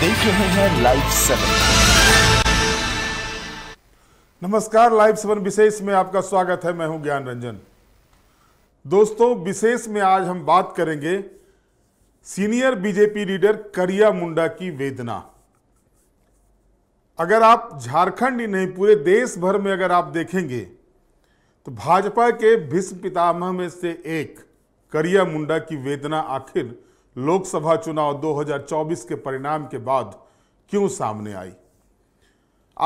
देख रहे हैं लाइव सेवन नमस्कार लाइव सेवन विशेष में आपका स्वागत है मैं हूं ज्ञान रंजन दोस्तों विशेष में आज हम बात करेंगे सीनियर बीजेपी लीडर करिया मुंडा की वेदना अगर आप झारखंड ही नहीं पूरे देश भर में अगर आप देखेंगे तो भाजपा के भीष्म पितामह में से एक करिया मुंडा की वेदना आखिर लोकसभा चुनाव 2024 के परिणाम के बाद क्यों सामने आई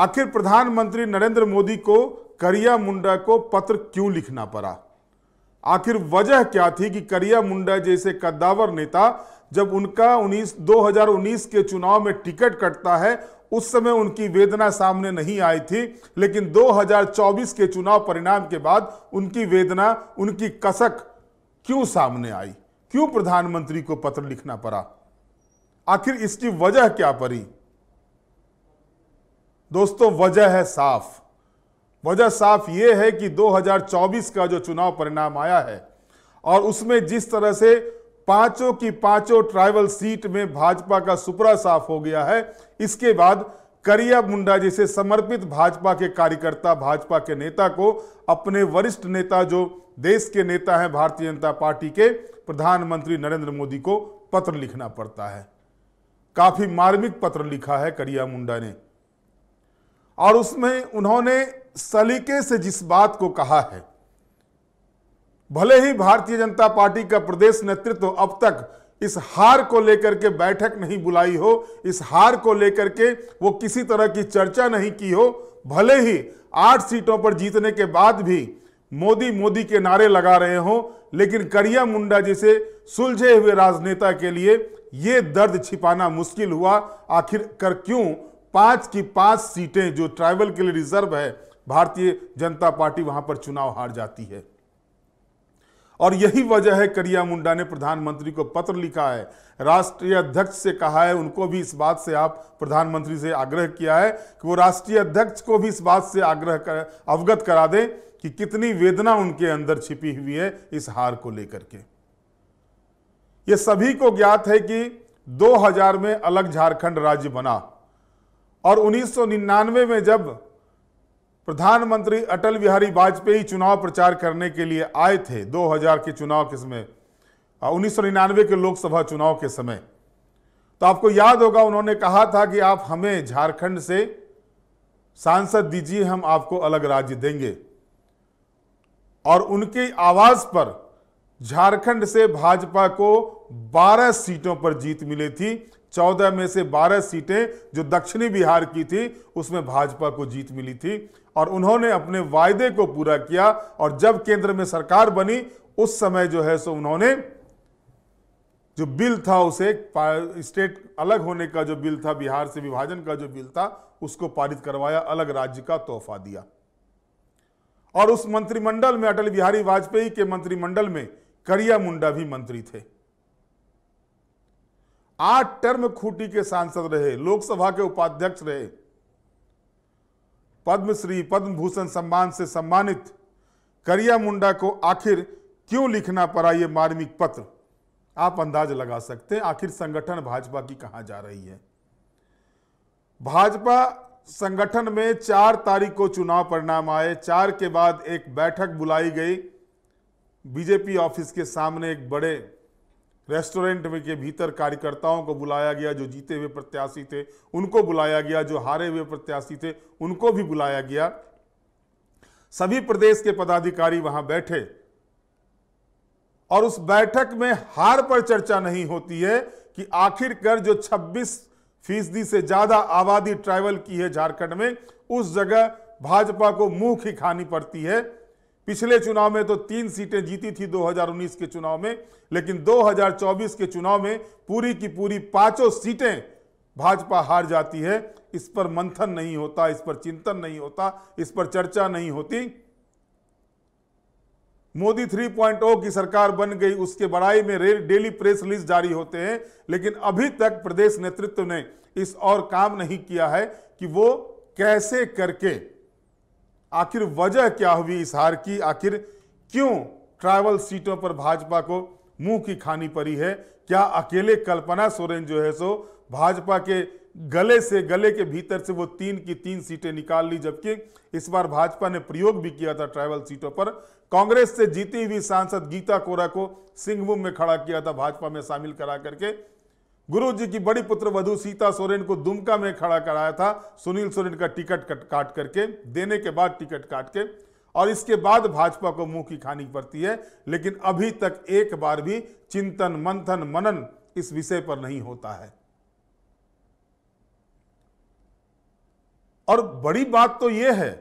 आखिर प्रधानमंत्री नरेंद्र मोदी को करिया मुंडा को पत्र क्यों लिखना पड़ा आखिर वजह क्या थी कि करिया मुंडा जैसे कद्दावर नेता जब उनका 19 2019 के चुनाव में टिकट कटता है उस समय उनकी वेदना सामने नहीं आई थी लेकिन 2024 के चुनाव परिणाम के बाद उनकी वेदना उनकी कसक क्यों सामने आई क्यों प्रधानमंत्री को पत्र लिखना पड़ा आखिर इसकी वजह क्या पड़ी दोस्तों वजह है साफ वजह साफ यह है कि 2024 का जो चुनाव परिणाम आया है और उसमें जिस तरह से पांचों की पांचों ट्राइबल सीट में भाजपा का सुपरा साफ हो गया है इसके बाद करिया मुंडा जैसे समर्पित भाजपा के कार्यकर्ता भाजपा के नेता को अपने वरिष्ठ नेता जो देश के नेता हैं भारतीय जनता पार्टी के प्रधानमंत्री नरेंद्र मोदी को पत्र लिखना पड़ता है काफी मार्मिक पत्र लिखा है करिया मुंडा ने और उसमें उन्होंने सलीके से जिस बात को कहा है भले ही भारतीय जनता पार्टी का प्रदेश नेतृत्व अब तक इस हार को लेकर के बैठक नहीं बुलाई हो इस हार को लेकर के वो किसी तरह की चर्चा नहीं की हो भले ही आठ सीटों पर जीतने के बाद भी मोदी मोदी के नारे लगा रहे हों लेकिन करिया मुंडा जैसे सुलझे हुए राजनेता के लिए ये दर्द छिपाना मुश्किल हुआ आखिरकार क्यों पांच की पांच सीटें जो ट्राइबल के लिए रिजर्व है भारतीय जनता पार्टी वहां पर चुनाव हार जाती है और यही वजह है करिया मुंडा ने प्रधानमंत्री को पत्र लिखा है राष्ट्रीय अध्यक्ष से कहा है उनको भी इस बात से आप प्रधानमंत्री से आग्रह किया है कि वो राष्ट्रीय अध्यक्ष को भी इस बात से आग्रह कर अवगत करा दें कि कितनी वेदना उनके अंदर छिपी हुई है इस हार को लेकर के ये सभी को ज्ञात है कि 2000 में अलग झारखंड राज्य बना और 1999 में जब प्रधानमंत्री अटल बिहारी वाजपेयी चुनाव प्रचार करने के लिए आए थे 2000 के चुनाव के समय उन्नीस के लोकसभा चुनाव के समय तो आपको याद होगा उन्होंने कहा था कि आप हमें झारखंड से सांसद दीजिए हम आपको अलग राज्य देंगे और उनकी आवाज़ पर झारखंड से भाजपा को 12 सीटों पर जीत मिली थी 14 में से 12 सीटें जो दक्षिणी बिहार की थी उसमें भाजपा को जीत मिली थी और उन्होंने अपने वायदे को पूरा किया और जब केंद्र में सरकार बनी उस समय जो है सो उन्होंने जो बिल था उसे स्टेट अलग होने का जो बिल था बिहार से विभाजन का जो बिल था उसको पारित करवाया अलग राज्य का तोहफा दिया और उस मंत्रिमंडल में अटल बिहारी वाजपेयी के मंत्रिमंडल में करिया मुंडा भी मंत्री थे आठ टर्म खूंटी के सांसद रहे लोकसभा के उपाध्यक्ष रहे पद्मश्री पद्म भूषण सम्मान से सम्मानित करिया मुंडा को आखिर क्यों लिखना पड़ा यह मार्मिक पत्र आप अंदाज लगा सकते हैं आखिर संगठन भाजपा की कहां जा रही है भाजपा संगठन में चार तारीख को चुनाव परिणाम आए चार के बाद एक बैठक बुलाई गई बीजेपी ऑफिस के सामने एक बड़े रेस्टोरेंट में के भीतर कार्यकर्ताओं को बुलाया गया जो जीते हुए प्रत्याशी थे उनको बुलाया गया जो हारे हुए प्रत्याशी थे उनको भी बुलाया गया सभी प्रदेश के पदाधिकारी वहां बैठे और उस बैठक में हार पर चर्चा नहीं होती है कि आखिरकार जो 26 फीसदी से ज्यादा आबादी ट्रैवल की है झारखंड में उस जगह भाजपा को मुंह की खानी पड़ती है पिछले चुनाव में तो तीन सीटें जीती थी 2019 के चुनाव में लेकिन 2024 के चुनाव में पूरी की पूरी पांचों सीटें भाजपा हार जाती है इस पर मंथन नहीं होता इस पर चिंतन नहीं होता इस पर चर्चा नहीं होती मोदी 3.0 की सरकार बन गई उसके बड़ाई में डेली प्रेस रिलीज जारी होते हैं लेकिन अभी तक प्रदेश नेतृत्व ने इस और काम नहीं किया है कि वो कैसे करके आखिर वजह क्या हुई इस हार की आखिर क्यों ट्राइबल सीटों पर भाजपा को मुंह की खानी पड़ी है क्या अकेले कल्पना सोरेन जो है सो भाजपा के गले से गले के भीतर से वो तीन की तीन सीटें निकाल ली जबकि इस बार भाजपा ने प्रयोग भी किया था ट्राइबल सीटों पर कांग्रेस से जीती हुई सांसद गीता कोरा को सिंहभूम में खड़ा किया था भाजपा में शामिल करा करके गुरु जी की बड़ी पुत्र वधु सीता सोरेन को दुमका में खड़ा कराया था सुनील सोरेन का टिकट काट करके देने के बाद टिकट काट के और इसके बाद भाजपा को मुंह की खानी पड़ती है लेकिन अभी तक एक बार भी चिंतन मंथन मनन इस विषय पर नहीं होता है और बड़ी बात तो यह है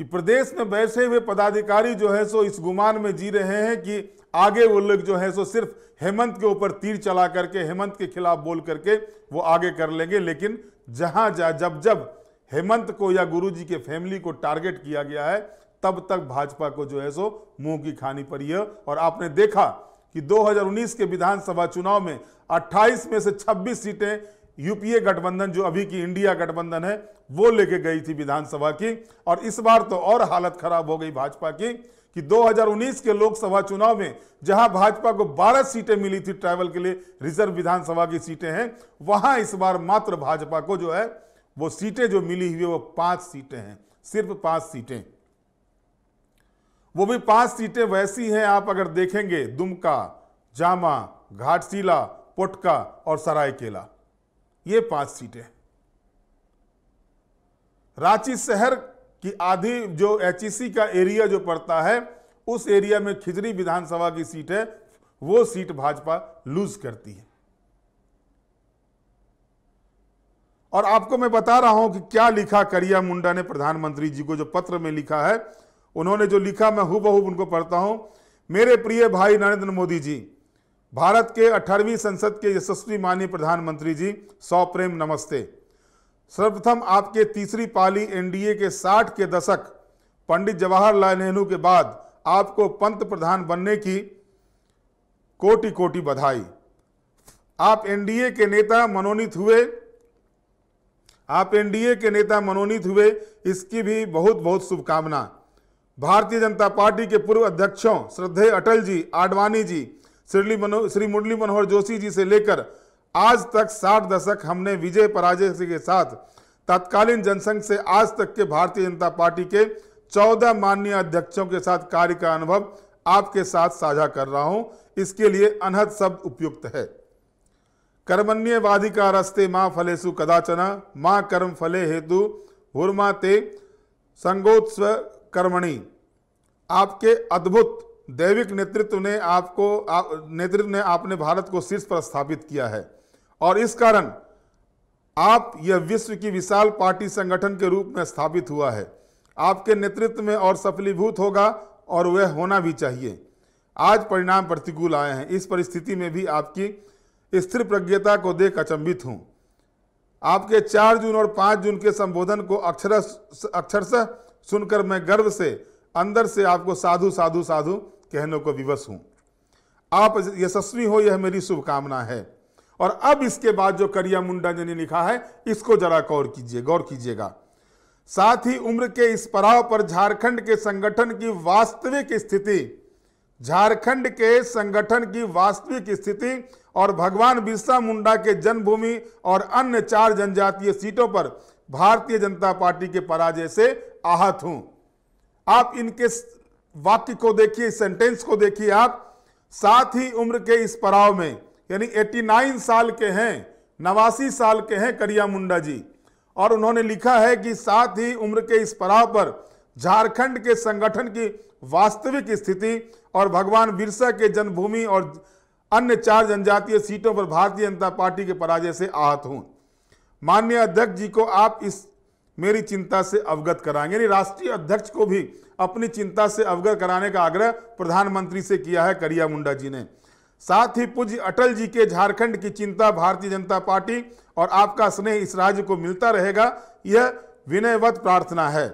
कि प्रदेश में बैठे हुए पदाधिकारी जो है सो इस गुमान में जी रहे हैं कि आगे वो लोग जो है सो सिर्फ हेमंत के ऊपर तीर चला करके हेमंत के खिलाफ बोल करके वो आगे कर लेंगे लेकिन जहां जा जब जब हेमंत को या गुरुजी के फैमिली को टारगेट किया गया है तब तक भाजपा को जो है सो मुंह की खानी पड़ी है और आपने देखा कि 2019 के विधानसभा चुनाव में 28 में से 26 सीटें यूपीए गठबंधन जो अभी की इंडिया गठबंधन है वो लेके गई थी विधानसभा की और इस बार तो और हालत खराब हो गई भाजपा की कि 2019 के लोकसभा चुनाव में जहां भाजपा को 12 सीटें मिली थी ट्रैवल के लिए रिजर्व विधानसभा की सीटें हैं वहां इस बार मात्र भाजपा को जो है वो सीटें जो मिली हुई वो पांच सीटें हैं सिर्फ पांच सीटें वो भी पांच सीटें वैसी हैं आप अगर देखेंगे दुमका जामा घाटशिला पोटका और सरायकेला ये पांच सीटें रांची शहर की आधी जो एच का एरिया जो पड़ता है उस एरिया में खिजरी विधानसभा की सीट है वो सीट भाजपा लूज करती है और आपको मैं बता रहा हूं कि क्या लिखा करिया मुंडा ने प्रधानमंत्री जी को जो पत्र में लिखा है उन्होंने जो लिखा मैं हूबहूब उनको पढ़ता हूं मेरे प्रिय भाई नरेंद्र मोदी जी भारत के 18वीं संसद के यशस्वी माननीय प्रधानमंत्री जी सौ प्रेम नमस्ते सर्वप्रथम आपके तीसरी पाली एनडीए के 60 के दशक पंडित जवाहरलाल नेहरू के बाद आपको पंत प्रधान बनने की कोटि कोटि बधाई आप एनडीए के नेता मनोनीत हुए आप एनडीए के नेता मनोनीत हुए इसकी भी बहुत बहुत शुभकामना भारतीय जनता पार्टी के पूर्व अध्यक्षों श्रद्धेय अटल जी आडवाणी जी श्री मनो श्री मुरली मनोहर जोशी जी से लेकर आज तक साठ दशक हमने विजय पराजय के साथ तत्कालीन जनसंघ से आज तक के भारतीय जनता पार्टी के चौदह माननीय अध्यक्षों के साथ कार्य का अनुभव आपके साथ साझा कर रहा हूं इसके लिए अनहद शब्द उपयुक्त है कर्मण्य वाधिका रस्ते माँ फलेसु कदाचना माँ कर्म फले हेतु हुरमा ते संगोत्सव कर्मणि आपके अद्भुत दैविक नेतृत्व ने आपको आप, नेतृत्व ने आपने भारत को शीर्ष पर स्थापित किया है और इस कारण आप यह विश्व की विशाल पार्टी संगठन के रूप में स्थापित हुआ है आपके नेतृत्व में और सफलीभूत होगा और वह होना भी चाहिए आज परिणाम प्रतिकूल आए हैं इस परिस्थिति में भी आपकी स्थिर प्रज्ञता को देख अचंभित हूँ आपके चार जून और पाँच जून के संबोधन को अक्षर अक्षरश सुनकर मैं गर्व से अंदर से आपको साधु साधु साधु कहने को विवश हूं आप यशस्वी हो यह मेरी शुभकामना है और अब इसके बाद जो करिया मुंडा जी ने लिखा है इसको जरा गौर कीजिए गौर कीजिएगा साथ ही उम्र के इस पड़ाव पर झारखंड के संगठन की वास्तविक स्थिति झारखंड के संगठन की वास्तविक स्थिति और भगवान बिरसा मुंडा के जन्मभूमि और अन्य चार जनजातीय सीटों पर भारतीय जनता पार्टी के पराजय से आहत हूं आप इनके वाक्य को देखिए सेंटेंस को देखिए आप साथ ही उम्र के इस पड़ाव में यानी 89 साल के हैं नवासी साल के हैं करिया मुंडा जी और उन्होंने लिखा है कि साथ ही उम्र के इस पड़ाव पर झारखंड के संगठन की वास्तविक स्थिति और भगवान बिरसा के जन्मभूमि और अन्य चार जनजातीय सीटों पर भारतीय जनता पार्टी के पराजय से आहत हूं माननीय अध्यक्ष जी को आप इस मेरी चिंता से अवगत कराएंगे यानी राष्ट्रीय अध्यक्ष को भी अपनी चिंता से अवगत कराने का आग्रह प्रधानमंत्री से किया है करिया मुंडा जी ने साथ ही पूज्य अटल जी के झारखंड की चिंता भारतीय जनता पार्टी और आपका स्नेह इस राज्य को मिलता रहेगा यह विनयवत प्रार्थना है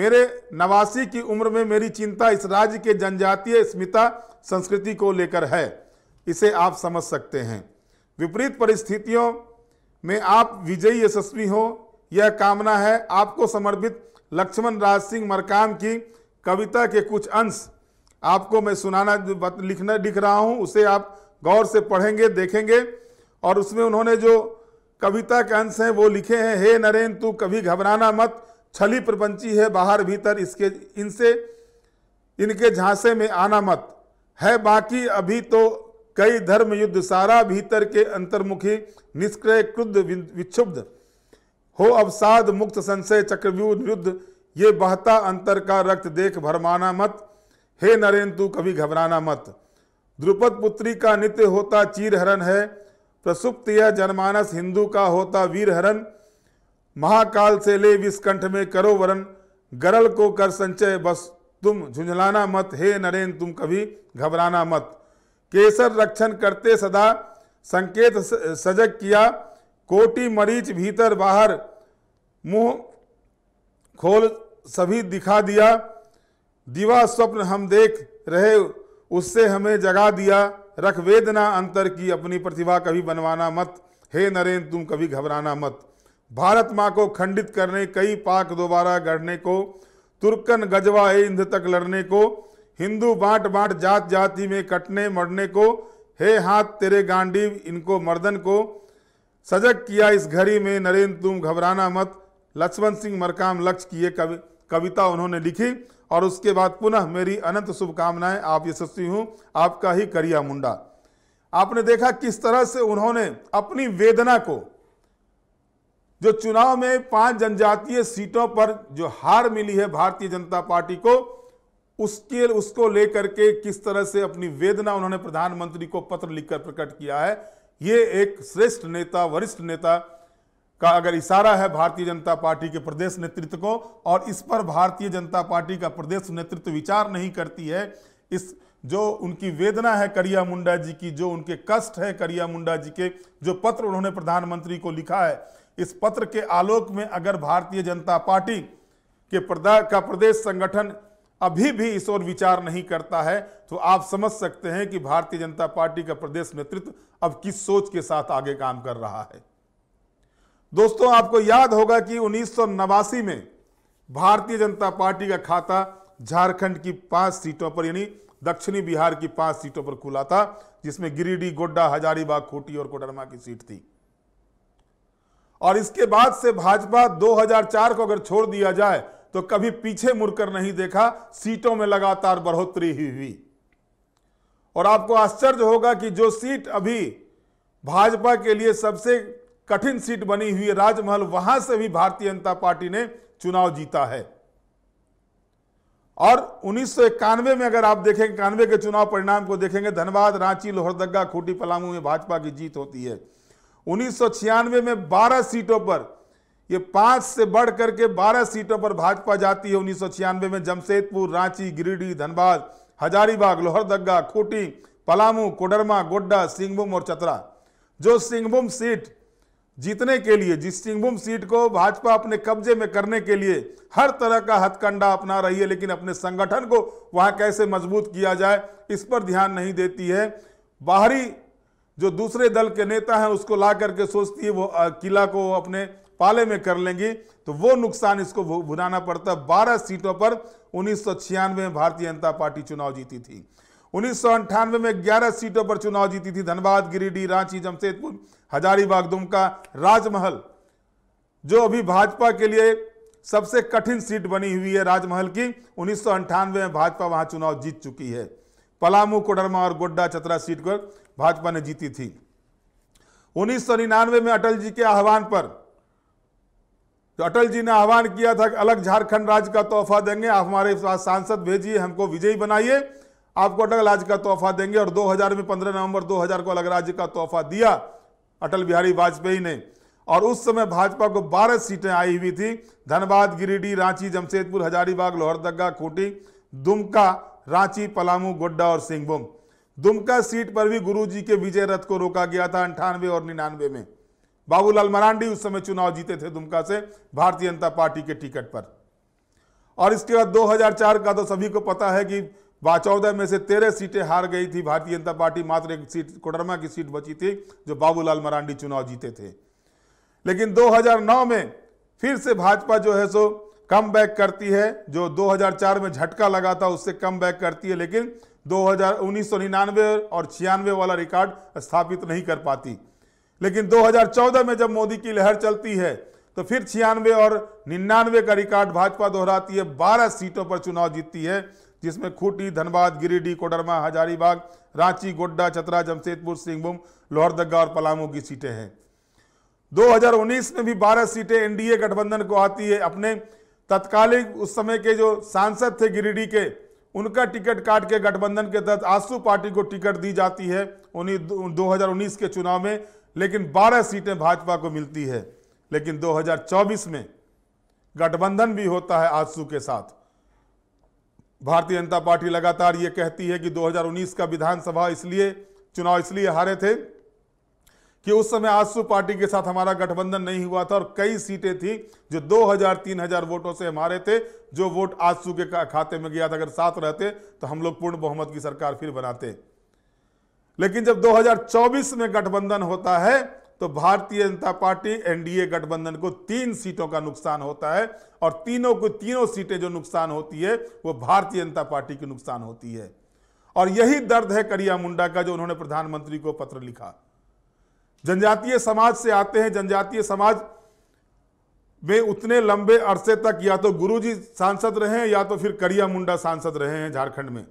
मेरे नवासी की उम्र में मेरी चिंता इस राज्य के जनजातीय स्मिता संस्कृति को लेकर है इसे आप समझ सकते हैं विपरीत परिस्थितियों में आप विजयी यशस्वी हो यह कामना है आपको समर्पित लक्ष्मण राज सिंह मरकाम की कविता के कुछ अंश आपको मैं सुनाना लिखना लिख रहा हूँ उसे आप गौर से पढ़ेंगे देखेंगे और उसमें उन्होंने जो कविता के अंश हैं वो लिखे हैं हे नरेंद्र तू कभी घबराना मत छली प्रपंची है बाहर भीतर इसके इनसे इनके झांसे में आना मत है बाकी अभी तो कई धर्म युद्ध सारा भीतर के अंतर्मुखी निष्क्रय क्रुद्ध विक्षुब्ध हो अवसाद मुक्त संशय चक्रव्यूह युद्ध ये बहता अंतर का रक्त देख भरमाना मत हे नरेन तू कभी घबराना मत द्रुपद पुत्री का नित्य होता चीर हरण है प्रसुप्त यह जनमानस हिंदू का होता वीर हरण महाकाल से ले विस्कंठ में करो वरण गरल को कर संचय बस तुम झुंझलाना मत हे नरेन तुम कभी घबराना मत केसर रक्षण करते सदा संकेत सजग किया कोटि मरीच भीतर बाहर मुंह खोल सभी दिखा दिया दिवा स्वप्न हम देख रहे उससे हमें जगा दिया रख वेदना अंतर की अपनी प्रतिभा कभी बनवाना मत हे नरेंद्र तुम कभी घबराना मत भारत माँ को खंडित करने कई पाक दोबारा गढ़ने को तुर्कन गजवा इंद्र तक लड़ने को हिंदू बांट बांट जात जाति में कटने मरने को हे हाथ तेरे गांडी इनको मर्दन को सजग किया इस घड़ी में नरेंद्र तुम घबराना मत लक्ष्मण सिंह मरकाम लक्ष्य की कवि कविता उन्होंने लिखी और उसके बाद पुनः मेरी अनंत शुभकामनाएं आप यशस्वी हूँ आपका ही करिया मुंडा आपने देखा किस तरह से उन्होंने अपनी वेदना को जो चुनाव में पांच जनजातीय सीटों पर जो हार मिली है भारतीय जनता पार्टी को उसके उसको लेकर के किस तरह से अपनी वेदना उन्होंने प्रधानमंत्री को पत्र लिखकर प्रकट किया है ये एक श्रेष्ठ नेता वरिष्ठ नेता का अगर इशारा है भारतीय जनता पार्टी के प्रदेश नेतृत्व को और इस पर भारतीय जनता पार्टी का प्रदेश नेतृत्व विचार नहीं करती है इस जो उनकी वेदना है करिया मुंडा जी की जो उनके कष्ट है करिया मुंडा जी के जो पत्र उन्होंने प्रधानमंत्री को लिखा है इस पत्र के आलोक में अगर भारतीय जनता पार्टी के प्रदा का प्रदेश संगठन अभी भी इस ओर विचार नहीं करता है तो आप समझ सकते हैं कि भारतीय जनता पार्टी का प्रदेश नेतृत्व अब किस सोच के साथ आगे काम कर रहा है दोस्तों आपको याद होगा कि उन्नीस में भारतीय जनता पार्टी का खाता झारखंड की पांच सीटों पर यानी दक्षिणी बिहार की पांच सीटों पर खुला था जिसमें गिरिडीह गोड्डा हजारीबाग खूटी और कोडरमा की सीट थी और इसके बाद से भाजपा 2004 को अगर छोड़ दिया जाए तो कभी पीछे मुड़कर नहीं देखा सीटों में लगातार बढ़ोतरी ही हुई और आपको आश्चर्य होगा कि जो सीट अभी भाजपा के लिए सबसे कठिन सीट बनी हुई है राजमहल वहां से भी भारतीय जनता पार्टी ने चुनाव जीता है और उन्नीस में अगर आप देखेंगे इक्यानवे के चुनाव परिणाम को देखेंगे धनबाद रांची लोहरदगा खूटी पलामू में भाजपा की जीत होती है उन्नीस में 12 सीटों पर ये पांच से बढ़ करके बारह सीटों पर भाजपा जाती है उन्नीस में जमशेदपुर रांची गिरिडीह धनबाद हजारीबाग लोहरदगा खूटी पलामू कोडरमा गोड्डा सिंहभूम और चतरा जो सिंहभूम सीट जीतने के लिए जिस सिंहभूम सीट को भाजपा अपने कब्जे में करने के लिए हर तरह का हथकंडा अपना रही है लेकिन अपने संगठन को वहां कैसे मजबूत किया जाए इस पर ध्यान नहीं देती है बाहरी जो दूसरे दल के नेता हैं उसको ला करके सोचती है वो किला को अपने पाले में कर लेंगी तो वो नुकसान इसको भुनाना पड़ता है बारह सीटों पर उन्नीस में भारतीय जनता पार्टी चुनाव जीती थी उन्नीस में 11 सीटों पर चुनाव जीती थी धनबाद गिरिडीह रांची जमशेदपुर हजारीबाग दुमका राजमहल जो अभी भाजपा के लिए सबसे कठिन सीट बनी हुई है राजमहल की उन्नीस में भाजपा वहां चुनाव जीत चुकी है पलामू कोडरमा और गोड्डा चतरा सीट पर भाजपा ने जीती थी उन्नीस में अटल जी के आह्वान पर तो अटल जी ने आह्वान किया था कि अलग झारखंड राज्य का तोहफा देंगे आप हमारे सांसद भेजिए हमको विजयी बनाइए आपको अटल राज्य का तोहफा देंगे और 2000 में 15 नवंबर 2000 को अलग राज्य का तोहफा दिया अटल बिहारी वाजपेयी ने और उस समय भाजपा को 12 सीटें आई हुई थी धनबाद गिरिडीह रांची जमशेदपुर हजारीबाग लोहरदगा खूंटी दुमका रांची पलामू गोड्डा और सिंहभूम दुमका सीट पर भी गुरु के विजय रथ को रोका गया था अंठानवे और निन्यानवे में बाबूलाल मरांडी उस समय चुनाव जीते थे दुमका से भारतीय जनता पार्टी के टिकट पर और इसके बाद 2004 का तो सभी को पता है कि चौदह में से तेरह सीटें हार गई थी भारतीय जनता पार्टी मात्र एक सीट कोडरमा की सीट बची थी जो बाबूलाल मरांडी चुनाव जीते थे लेकिन 2009 में फिर से भाजपा जो है सो कम बैक करती है जो 2004 में झटका लगा था उससे कम बैक करती है लेकिन दो हजार और छियानवे वाला रिकॉर्ड स्थापित नहीं कर पाती लेकिन 2014 में जब मोदी की लहर चलती है तो फिर छियानवे और निन्यानवे का रिकॉर्ड भाजपा दोहराती है बारह सीटों पर चुनाव जीतती है जिसमें खूंटी धनबाद गिरिडीह कोडरमा हजारीबाग रांची गोड्डा चतरा जमशेदपुर सिंहभूम लोहरदगा और पलामू की सीटें हैं 2019 में भी 12 सीटें एनडीए गठबंधन को आती है अपने तत्कालीन उस समय के जो सांसद थे गिरिडीह के उनका टिकट काट के गठबंधन के तहत आसू पार्टी को टिकट दी जाती है उन्हीं 2019 के चुनाव में लेकिन 12 सीटें भाजपा को मिलती है लेकिन 2024 में गठबंधन भी होता है आजसू के साथ भारतीय जनता पार्टी लगातार ये कहती है कि 2019 का विधानसभा इसलिए चुनाव इसलिए हारे थे कि उस समय आजसू पार्टी के साथ हमारा गठबंधन नहीं हुआ था और कई सीटें थी जो 2000-3000 वोटों से हमारे थे जो वोट आजसू के खाते में गया था अगर साथ रहते तो हम लोग पूर्ण बहुमत की सरकार फिर बनाते लेकिन जब 2024 में गठबंधन होता है तो भारतीय जनता पार्टी एनडीए गठबंधन को तीन सीटों का नुकसान होता है और तीनों को तीनों सीटें जो नुकसान होती है वो भारतीय जनता पार्टी की नुकसान होती है और यही दर्द है करिया मुंडा का जो उन्होंने प्रधानमंत्री को पत्र लिखा जनजातीय समाज से आते हैं जनजातीय समाज में उतने लंबे अरसे तक या तो गुरुजी सांसद रहे हैं या तो फिर करिया मुंडा सांसद रहे हैं झारखंड में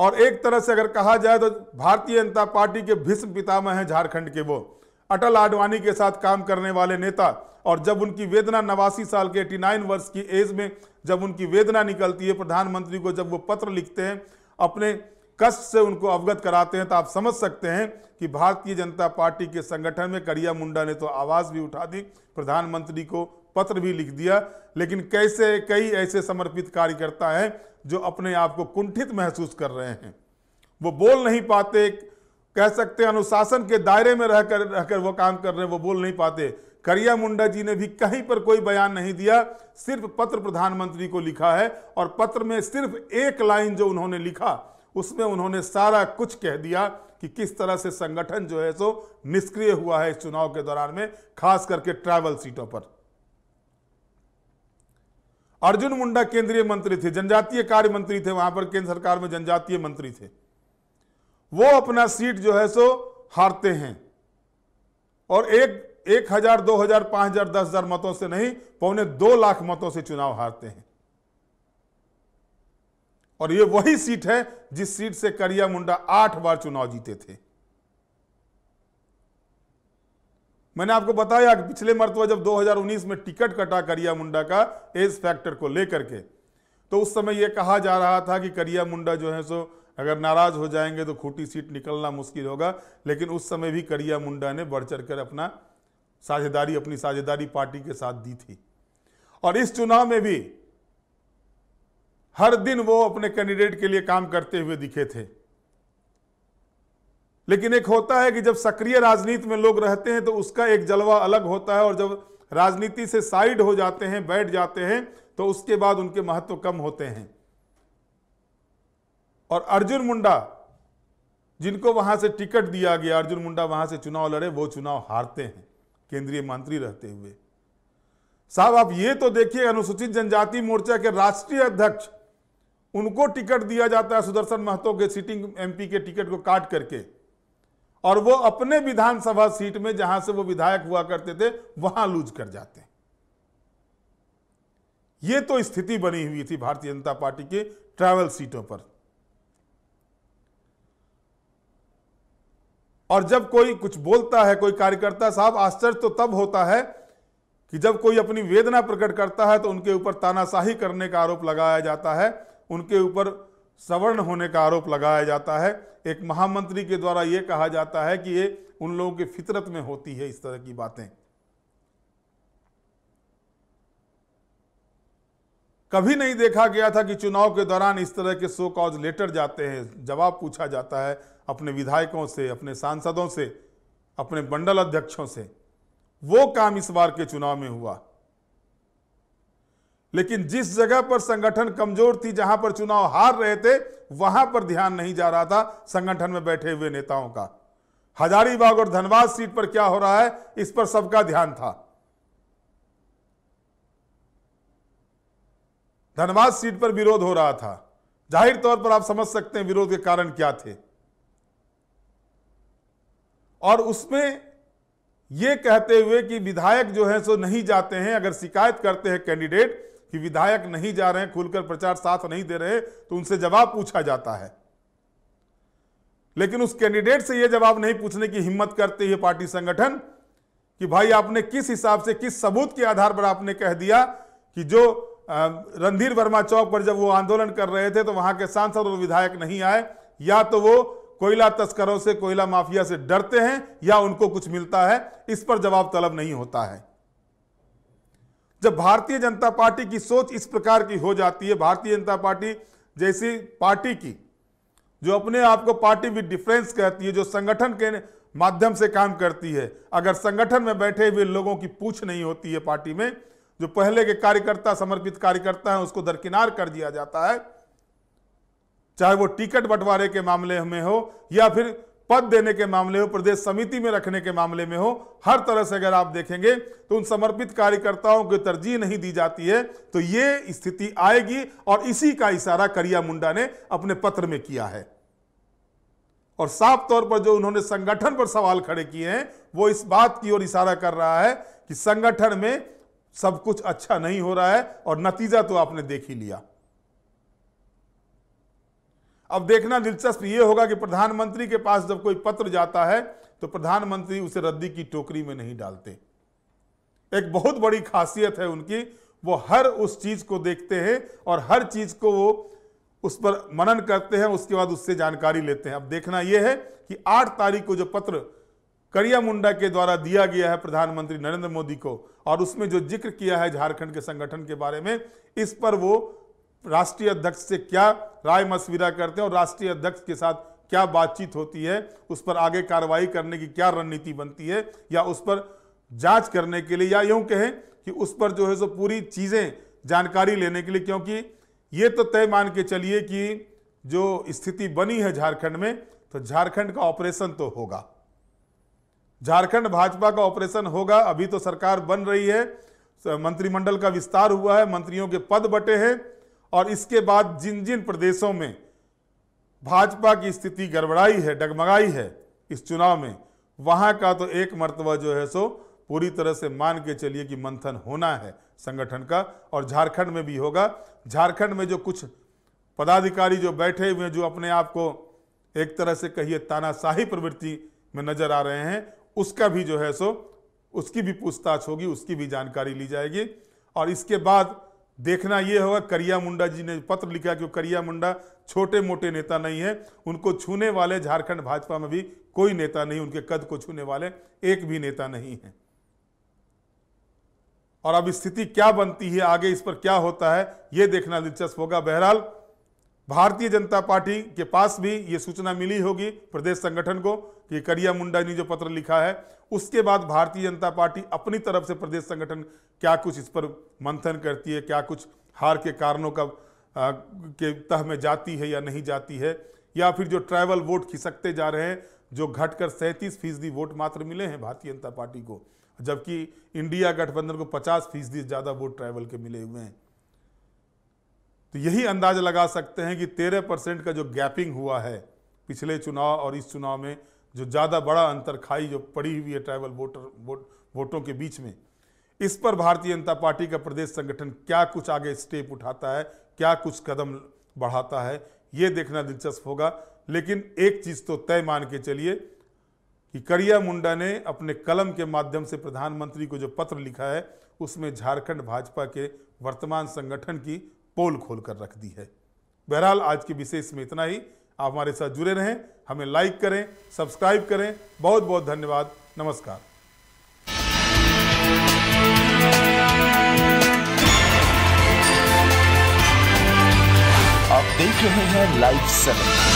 और एक तरह से अगर कहा जाए तो भारतीय जनता पार्टी के भीष्म पितामह हैं झारखंड के वो अटल आडवाणी के साथ काम करने वाले नेता और जब उनकी वेदना नवासी साल के 89 वर्ष की एज में जब उनकी वेदना निकलती है प्रधानमंत्री को जब वो पत्र लिखते हैं अपने कष्ट से उनको अवगत कराते हैं तो आप समझ सकते हैं कि भारतीय जनता पार्टी के संगठन में करिया मुंडा ने तो आवाज़ भी उठा दी प्रधानमंत्री को पत्र भी लिख दिया लेकिन कैसे कई ऐसे समर्पित कार्यकर्ता हैं जो अपने आप को कुंठित महसूस कर रहे हैं वो बोल नहीं पाते कह सकते अनुशासन के दायरे में रहकर रहकर वो काम कर रहे हैं वो बोल नहीं पाते करिया मुंडा जी ने भी कहीं पर कोई बयान नहीं दिया सिर्फ पत्र प्रधानमंत्री को लिखा है और पत्र में सिर्फ एक लाइन जो उन्होंने लिखा उसमें उन्होंने सारा कुछ कह दिया कि किस तरह से संगठन जो है सो निष्क्रिय हुआ है इस चुनाव के दौरान में खास करके ट्रैवल सीटों पर अर्जुन मुंडा केंद्रीय मंत्री थे जनजातीय कार्य मंत्री थे वहां पर केंद्र सरकार में जनजातीय मंत्री थे वो अपना सीट जो है सो हारते हैं और एक एक हजार दो हजार पांच हजार दस हजार मतों से नहीं पौने दो लाख मतों से चुनाव हारते हैं और ये वही सीट है जिस सीट से करिया मुंडा आठ बार चुनाव जीते थे मैंने आपको बताया कि पिछले मरतबा जब 2019 में टिकट कटा करिया मुंडा का एज फैक्टर को लेकर के तो उस समय यह कहा जा रहा था कि करिया मुंडा जो है सो अगर नाराज हो जाएंगे तो खूटी सीट निकलना मुश्किल होगा लेकिन उस समय भी करिया मुंडा ने बढ़ चढ़ कर अपना साझेदारी अपनी साझेदारी पार्टी के साथ दी थी और इस चुनाव में भी हर दिन वो अपने कैंडिडेट के लिए काम करते हुए दिखे थे लेकिन एक होता है कि जब सक्रिय राजनीति में लोग रहते हैं तो उसका एक जलवा अलग होता है और जब राजनीति से साइड हो जाते हैं बैठ जाते हैं तो उसके बाद उनके महत्व कम होते हैं और अर्जुन मुंडा जिनको वहां से टिकट दिया गया अर्जुन मुंडा वहां से चुनाव लड़े वो चुनाव हारते हैं केंद्रीय मंत्री रहते हुए साहब आप ये तो देखिए अनुसूचित जनजाति मोर्चा के राष्ट्रीय अध्यक्ष उनको टिकट दिया जाता है सुदर्शन महतो के सिटिंग एमपी के टिकट को काट करके और वो अपने विधानसभा सीट में जहां से वो विधायक हुआ करते थे वहां लूज कर जाते हैं ये तो स्थिति बनी हुई थी भारतीय जनता पार्टी की ट्रैवल सीटों पर और जब कोई कुछ बोलता है कोई कार्यकर्ता साहब आश्चर्य तो तब होता है कि जब कोई अपनी वेदना प्रकट करता है तो उनके ऊपर तानाशाही करने का आरोप लगाया जाता है उनके ऊपर सवर्ण होने का आरोप लगाया जाता है एक महामंत्री के द्वारा यह कहा जाता है कि ये उन लोगों की फितरत में होती है इस तरह की बातें कभी नहीं देखा गया था कि चुनाव के दौरान इस तरह के सो कॉज लेटर जाते हैं जवाब पूछा जाता है अपने विधायकों से अपने सांसदों से अपने मंडल अध्यक्षों से वो काम इस बार के चुनाव में हुआ लेकिन जिस जगह पर संगठन कमजोर थी जहां पर चुनाव हार रहे थे वहां पर ध्यान नहीं जा रहा था संगठन में बैठे हुए नेताओं का हजारीबाग और धनबाद सीट पर क्या हो रहा है इस पर सबका ध्यान था धनबाद सीट पर विरोध हो रहा था जाहिर तौर पर आप समझ सकते हैं विरोध के कारण क्या थे और उसमें यह कहते हुए कि विधायक जो है सो नहीं जाते हैं अगर शिकायत करते हैं कैंडिडेट कि विधायक नहीं जा रहे हैं खुलकर प्रचार साथ नहीं दे रहे तो उनसे जवाब पूछा जाता है लेकिन उस कैंडिडेट से यह जवाब नहीं पूछने की हिम्मत करते ये पार्टी संगठन कि भाई आपने किस हिसाब से किस सबूत के आधार पर आपने कह दिया कि जो रणधीर वर्मा चौक पर जब वो आंदोलन कर रहे थे तो वहां के सांसद और विधायक नहीं आए या तो वो कोयला तस्करों से कोयला माफिया से डरते हैं या उनको कुछ मिलता है इस पर जवाब तलब नहीं होता है जब भारतीय जनता पार्टी की सोच इस प्रकार की हो जाती है भारतीय जनता पार्टी जैसी पार्टी की जो अपने आप को पार्टी विद डिफरेंस कहती है जो संगठन के माध्यम से काम करती है अगर संगठन में बैठे हुए लोगों की पूछ नहीं होती है पार्टी में जो पहले के कार्यकर्ता समर्पित कार्यकर्ता हैं उसको दरकिनार कर दिया जाता है चाहे वो टिकट बंटवारे के मामले में हो या फिर पद देने के मामले हो प्रदेश समिति में रखने के मामले में हो हर तरह से अगर आप देखेंगे तो उन समर्पित कार्यकर्ताओं को तरजीह नहीं दी जाती है तो ये स्थिति आएगी और इसी का इशारा करिया मुंडा ने अपने पत्र में किया है और साफ तौर पर जो उन्होंने संगठन पर सवाल खड़े किए हैं वो इस बात की ओर इशारा कर रहा है कि संगठन में सब कुछ अच्छा नहीं हो रहा है और नतीजा तो आपने देख ही लिया अब देखना दिलचस्प ये होगा कि प्रधानमंत्री के पास जब कोई पत्र जाता है तो प्रधानमंत्री उसे रद्दी की टोकरी में नहीं डालते एक बहुत बड़ी खासियत है उनकी वो हर उस चीज़ को देखते हैं और हर चीज़ को वो उस पर मनन करते हैं उसके बाद उससे जानकारी लेते हैं अब देखना यह है कि आठ तारीख को जो पत्र करिया मुंडा के द्वारा दिया गया है प्रधानमंत्री नरेंद्र मोदी को और उसमें जो जिक्र किया है झारखंड के संगठन के बारे में इस पर वो राष्ट्रीय अध्यक्ष से क्या राय मशविरा करते हैं और राष्ट्रीय अध्यक्ष के साथ क्या बातचीत होती है उस पर आगे कार्रवाई करने की क्या रणनीति बनती है या उस पर जांच करने के लिए या यूं कहें कि उस पर जो है सो पूरी चीज़ें जानकारी लेने के लिए क्योंकि ये तो तय मान के चलिए कि जो स्थिति बनी है झारखंड में तो झारखंड का ऑपरेशन तो होगा झारखंड भाजपा का ऑपरेशन होगा अभी तो सरकार बन रही है मंत्रिमंडल का विस्तार हुआ है मंत्रियों के पद बटे हैं और इसके बाद जिन जिन प्रदेशों में भाजपा की स्थिति गड़बड़ाई है डगमगाई है इस चुनाव में वहाँ का तो एक मरतबा जो है सो पूरी तरह से मान के चलिए कि मंथन होना है संगठन का और झारखंड में भी होगा झारखंड में जो कुछ पदाधिकारी जो बैठे हुए हैं जो अपने आप को एक तरह से कहिए तानाशाही प्रवृत्ति में नजर आ रहे हैं उसका भी जो है सो उसकी भी पूछताछ होगी उसकी भी जानकारी ली जाएगी और इसके बाद देखना यह होगा करिया मुंडा जी ने पत्र लिखा कि करिया मुंडा छोटे मोटे नेता नहीं है उनको छूने वाले झारखंड भाजपा में भी कोई नेता नहीं उनके कद को छूने वाले एक भी नेता नहीं है और अब स्थिति क्या बनती है आगे इस पर क्या होता है यह देखना दिलचस्प होगा बहरहाल भारतीय जनता पार्टी के पास भी ये सूचना मिली होगी प्रदेश संगठन को ये करिया मुंडा ने जो पत्र लिखा है उसके बाद भारतीय जनता पार्टी अपनी तरफ से प्रदेश संगठन क्या कुछ इस पर मंथन करती है क्या कुछ हार के कारणों का आ, के तह में जाती है या नहीं जाती है या फिर जो ट्रैवल वोट खिसकते जा रहे हैं जो घटकर सैंतीस फीसदी वोट मात्र मिले हैं भारतीय जनता पार्टी को जबकि इंडिया गठबंधन को पचास फीसदी ज़्यादा वोट ट्रैवल के मिले हुए हैं तो यही अंदाज लगा सकते हैं कि तेरह परसेंट का जो गैपिंग हुआ है पिछले चुनाव और इस चुनाव में जो ज़्यादा बड़ा अंतर खाई जो पड़ी हुई है ट्राइबल वोटर वोट वोटों के बीच में इस पर भारतीय जनता पार्टी का प्रदेश संगठन क्या कुछ आगे स्टेप उठाता है क्या कुछ कदम बढ़ाता है ये देखना दिलचस्प होगा लेकिन एक चीज़ तो तय मान के चलिए कि करिया मुंडा ने अपने कलम के माध्यम से प्रधानमंत्री को जो पत्र लिखा है उसमें झारखंड भाजपा के वर्तमान संगठन की पोल खोल कर रख दी है बहरहाल आज के विशेष में इतना ही आप हमारे साथ जुड़े रहें हमें लाइक करें सब्सक्राइब करें बहुत बहुत धन्यवाद नमस्कार आप देख रहे हैं लाइव सेवन